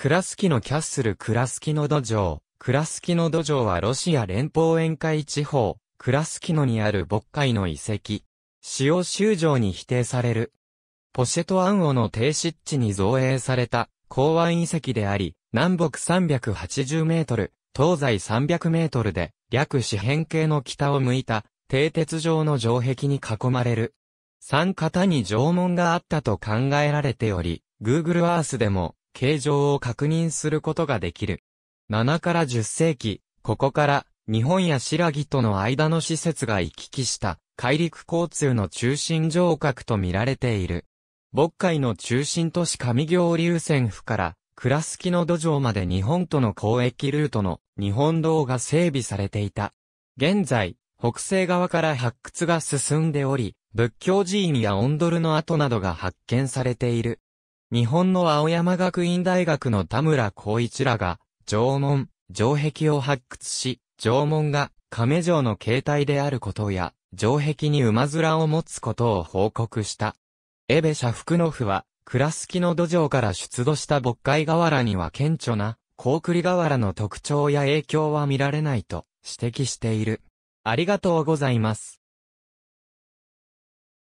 クラスキのキャッスルクラスキの土壌。クラスキの土壌はロシア連邦沿海地方、クラスキノにある牧海の遺跡。使用州城に否定される。ポシェトアンオの低湿地に造営された港湾遺跡であり、南北380メートル、東西300メートルで、略四辺形の北を向いた、低鉄状の城壁に囲まれる。三方に城門があったと考えられており、Google Earth でも、形状を確認することができる。7から10世紀、ここから日本や白木との間の施設が行き来した海陸交通の中心城郭と見られている。渤海の中心都市上行流線府から倉敷の土壌まで日本との交易ルートの日本道が整備されていた。現在、北西側から発掘が進んでおり、仏教寺院やオンドルの跡などが発見されている。日本の青山学院大学の田村光一らが、縄文、城壁を発掘し、縄文が亀城の形態であることや、城壁に馬面を持つことを報告した。エベシャ福の府は、倉敷の土壌から出土した渤海瓦には顕著な、高栗瓦の特徴や影響は見られないと指摘している。ありがとうございます。